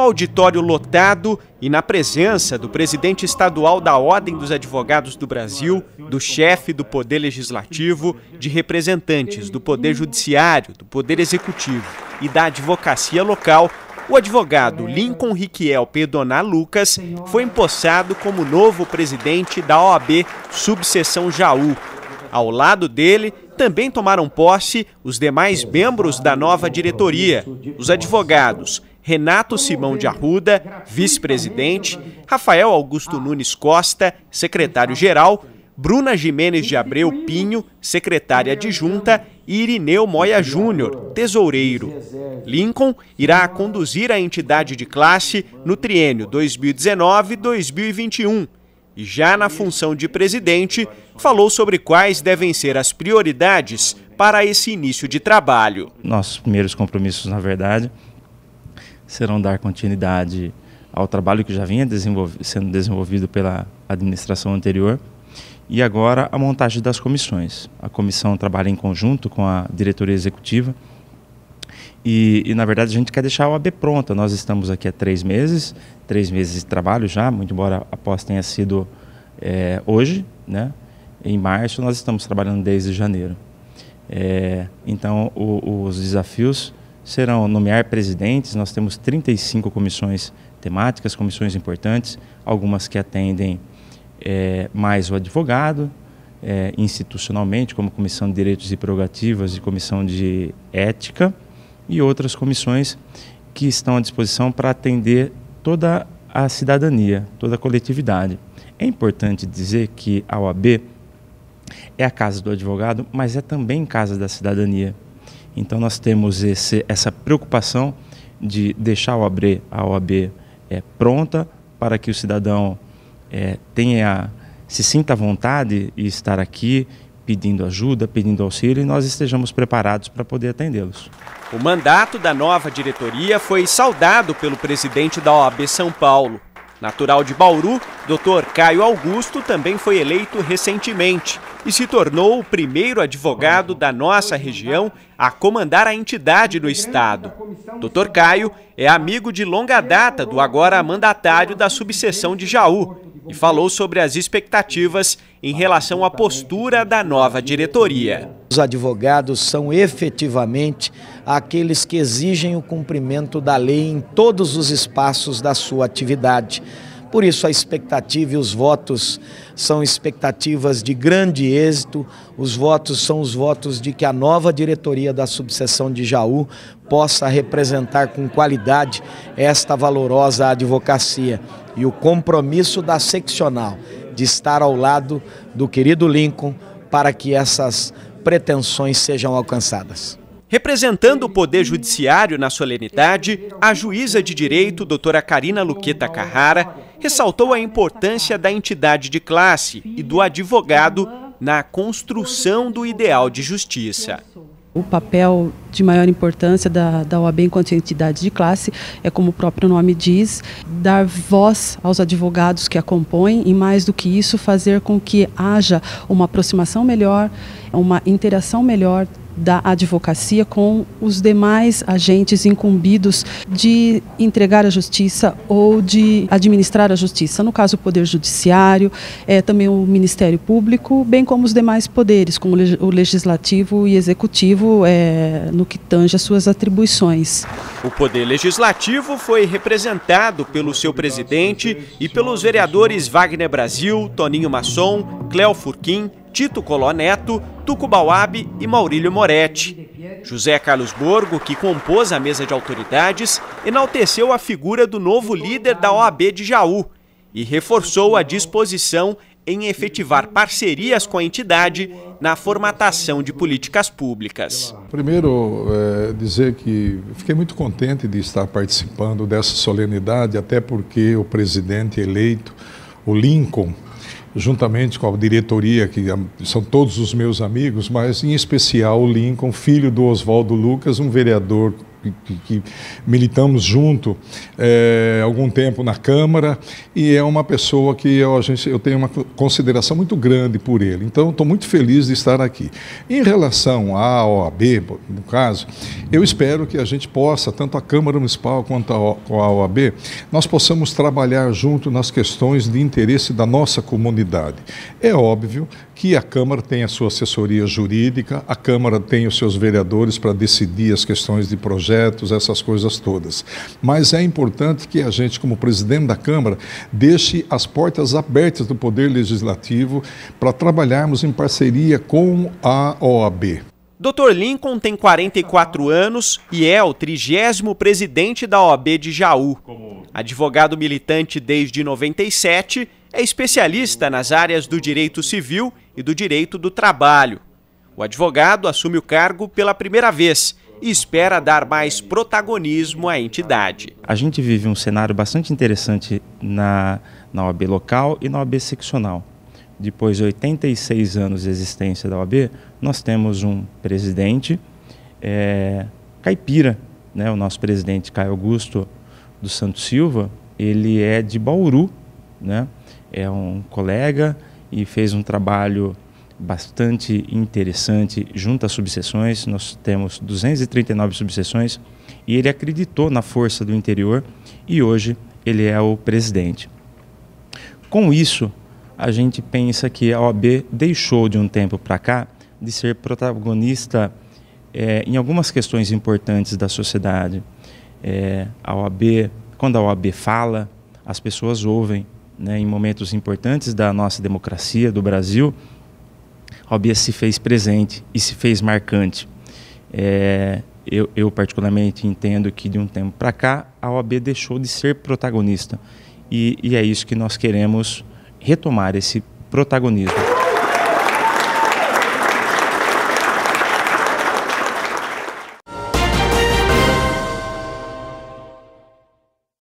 auditório lotado e na presença do presidente estadual da Ordem dos Advogados do Brasil, do chefe do Poder Legislativo, de representantes do Poder Judiciário, do Poder Executivo e da advocacia local, o advogado Lincoln Riquiel Pedonar Lucas foi empossado como novo presidente da OAB Subseção Jaú. Ao lado dele, também tomaram posse os demais membros da nova diretoria, os advogados Renato Simão de Arruda, vice-presidente, Rafael Augusto ah. Nunes Costa, secretário-geral, Bruna Jimenez de Abreu Pinho, secretária adjunta, e Irineu Moya Júnior, tesoureiro. Lincoln irá conduzir a entidade de classe no triênio 2019-2021 e já na função de presidente falou sobre quais devem ser as prioridades para esse início de trabalho. Nossos primeiros compromissos, na verdade, serão dar continuidade ao trabalho que já vinha sendo desenvolvido pela administração anterior e agora a montagem das comissões. A comissão trabalha em conjunto com a diretoria executiva e, e, na verdade, a gente quer deixar a OAB pronta. Nós estamos aqui há três meses, três meses de trabalho já, muito embora a pós tenha sido é, hoje, né? em março, nós estamos trabalhando desde janeiro. É, então, o, os desafios serão nomear presidentes. Nós temos 35 comissões temáticas, comissões importantes, algumas que atendem é, mais o advogado, é, institucionalmente, como Comissão de Direitos e Prerrogativas e Comissão de Ética, e outras comissões que estão à disposição para atender toda a cidadania, toda a coletividade. É importante dizer que a OAB é a casa do advogado, mas é também casa da cidadania. Então nós temos esse, essa preocupação de deixar a OAB, a OAB é, pronta para que o cidadão é, tenha se sinta à vontade e estar aqui pedindo ajuda, pedindo auxílio e nós estejamos preparados para poder atendê-los. O mandato da nova diretoria foi saudado pelo presidente da OAB São Paulo. Natural de Bauru, Dr. Caio Augusto também foi eleito recentemente e se tornou o primeiro advogado da nossa região a comandar a entidade no estado. Dr. Caio é amigo de longa data do agora mandatário da subseção de Jaú e falou sobre as expectativas em relação à postura da nova diretoria. Os advogados são efetivamente àqueles que exigem o cumprimento da lei em todos os espaços da sua atividade. Por isso, a expectativa e os votos são expectativas de grande êxito, os votos são os votos de que a nova diretoria da subseção de Jaú possa representar com qualidade esta valorosa advocacia e o compromisso da seccional de estar ao lado do querido Lincoln para que essas pretensões sejam alcançadas. Representando o Poder Judiciário na solenidade, a juíza de direito, doutora Karina Luqueta Carrara, ressaltou a importância da entidade de classe e do advogado na construção do ideal de justiça. O papel de maior importância da, da OAB enquanto entidade de classe é, como o próprio nome diz, dar voz aos advogados que a compõem e, mais do que isso, fazer com que haja uma aproximação melhor, uma interação melhor da advocacia com os demais agentes incumbidos de entregar a justiça ou de administrar a justiça. No caso, o Poder Judiciário, é, também o Ministério Público, bem como os demais poderes, como o Legislativo e Executivo, é, no que tange às suas atribuições. O Poder Legislativo foi representado pelo seu presidente e pelos vereadores Wagner Brasil, Toninho Masson Cléo Furquim, Tito Coló Neto, Tuco Bauab e Maurílio Moretti. José Carlos Borgo, que compôs a mesa de autoridades, enalteceu a figura do novo líder da OAB de Jaú e reforçou a disposição em efetivar parcerias com a entidade na formatação de políticas públicas. Primeiro, é, dizer que fiquei muito contente de estar participando dessa solenidade, até porque o presidente eleito, o Lincoln, juntamente com a diretoria, que é, são todos os meus amigos, mas em especial o Lincoln, filho do Oswaldo Lucas, um vereador que, que militamos junto é, algum tempo na Câmara e é uma pessoa que eu, a gente, eu tenho uma consideração muito grande por ele. Então, estou muito feliz de estar aqui. Em relação à OAB, no caso, eu espero que a gente possa, tanto a Câmara Municipal quanto a OAB, nós possamos trabalhar junto nas questões de interesse da nossa comunidade. É óbvio que a Câmara tem a sua assessoria jurídica, a Câmara tem os seus vereadores para decidir as questões de projetos, essas coisas todas. Mas é importante que a gente, como presidente da Câmara, deixe as portas abertas do Poder Legislativo para trabalharmos em parceria com a OAB. Dr. Lincoln tem 44 anos e é o trigésimo presidente da OAB de Jaú. Advogado militante desde 97, é especialista nas áreas do direito civil e do Direito do Trabalho. O advogado assume o cargo pela primeira vez e espera dar mais protagonismo à entidade. A gente vive um cenário bastante interessante na, na OAB local e na OAB seccional. Depois de 86 anos de existência da OAB, nós temos um presidente é, caipira, né? o nosso presidente Caio Augusto do Santo Silva, ele é de Bauru, né? é um colega e fez um trabalho bastante interessante junto às subseções. Nós temos 239 subseções e ele acreditou na força do interior e hoje ele é o presidente. Com isso, a gente pensa que a OAB deixou de um tempo para cá de ser protagonista é, em algumas questões importantes da sociedade. É, a OAB, quando a OAB fala, as pessoas ouvem, né, em momentos importantes da nossa democracia, do Brasil, a OAB se fez presente e se fez marcante. É, eu, eu, particularmente, entendo que de um tempo para cá a OAB deixou de ser protagonista. E, e é isso que nós queremos retomar esse protagonismo.